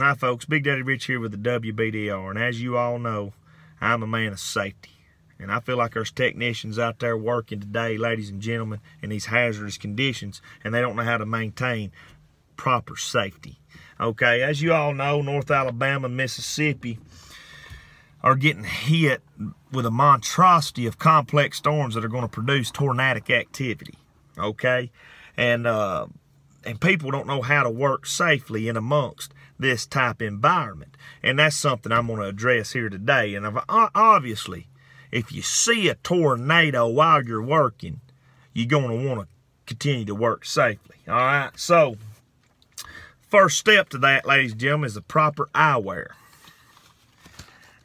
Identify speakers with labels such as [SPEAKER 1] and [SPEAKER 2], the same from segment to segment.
[SPEAKER 1] Hi folks, Big Daddy Rich here with the WBDR, and as you all know, I'm a man of safety. And I feel like there's technicians out there working today, ladies and gentlemen, in these hazardous conditions, and they don't know how to maintain proper safety. Okay, as you all know, North Alabama and Mississippi are getting hit with a monstrosity of complex storms that are going to produce tornadic activity. Okay, and uh, and people don't know how to work safely in amongst this type environment. And that's something I'm going to address here today. And obviously, if you see a tornado while you're working, you're going to want to continue to work safely. All right, so first step to that, ladies and gentlemen, is the proper eyewear.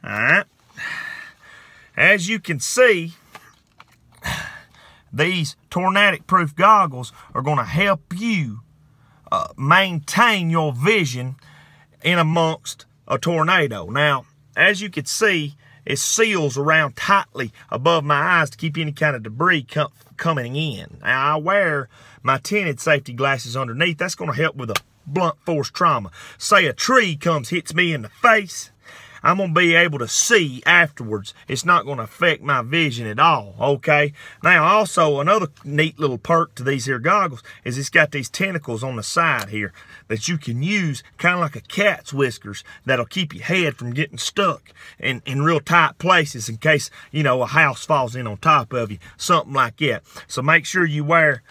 [SPEAKER 1] All right. As you can see, these tornadic proof goggles are going to help you uh, maintain your vision in amongst a tornado. Now, as you can see, it seals around tightly above my eyes to keep any kind of debris com coming in. Now, I wear my tinted safety glasses underneath. That's going to help with a blunt force trauma. Say a tree comes, hits me in the face. I'm going to be able to see afterwards. It's not going to affect my vision at all, okay? Now, also, another neat little perk to these here goggles is it's got these tentacles on the side here that you can use kind of like a cat's whiskers that'll keep your head from getting stuck in, in real tight places in case, you know, a house falls in on top of you, something like that. So make sure you wear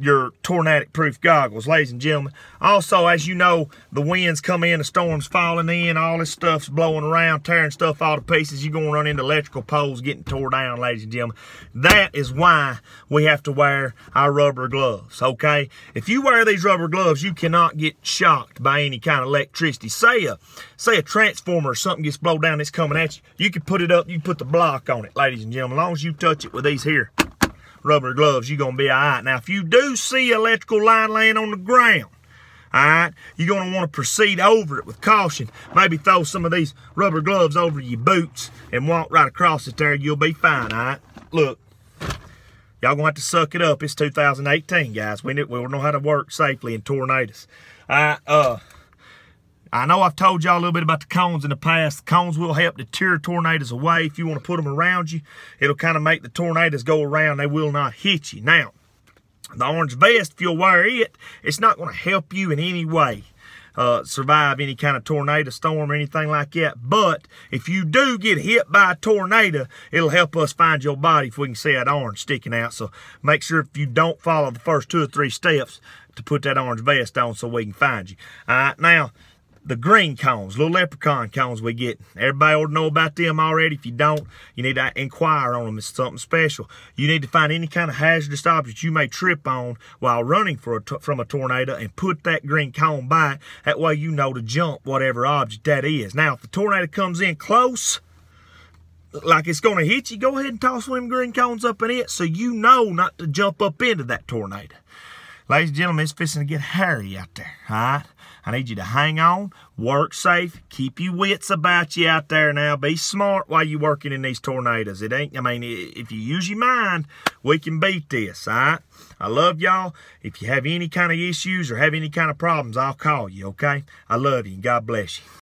[SPEAKER 1] your tornadic proof goggles, ladies and gentlemen. Also, as you know, the winds come in, the storm's falling in, all this stuff's blowing around, tearing stuff all to pieces. You're going to run into electrical poles getting tore down, ladies and gentlemen. That is why we have to wear our rubber gloves, okay? If you wear these rubber gloves, you cannot get shocked by any kind of electricity. Say a, say a transformer or something gets blown down that's coming at you, you can put it up, you put the block on it, ladies and gentlemen, as long as you touch it with these here rubber gloves, you're going to be all right. Now, if you do see electrical line laying on the ground, all right, you're going to want to proceed over it with caution. Maybe throw some of these rubber gloves over your boots and walk right across it there. You'll be fine, all right? Look, y'all going to have to suck it up. It's 2018, guys. We, we don't know how to work safely in tornadoes. All right, uh... I know I've told y'all a little bit about the cones in the past. The cones will help deter tornadoes away. If you want to put them around you, it'll kind of make the tornadoes go around. They will not hit you. Now, the orange vest, if you'll wear it, it's not going to help you in any way. Uh, survive any kind of tornado storm or anything like that. But if you do get hit by a tornado, it'll help us find your body if we can see that orange sticking out. So make sure if you don't follow the first two or three steps to put that orange vest on so we can find you. All right, now, the green cones, little leprechaun cones we get. Everybody ought to know about them already. If you don't, you need to inquire on them. It's something special. You need to find any kind of hazardous object you may trip on while running a from a tornado and put that green cone by That way you know to jump whatever object that is. Now, if the tornado comes in close, like it's going to hit you, go ahead and toss them green cones up in it so you know not to jump up into that tornado. Ladies and gentlemen, it's fixing to get hairy out there, all right? I need you to hang on, work safe, keep your wits about you out there now. Be smart while you're working in these tornadoes. It ain't, I mean, if you use your mind, we can beat this, all right? I love y'all. If you have any kind of issues or have any kind of problems, I'll call you, okay? I love you and God bless you.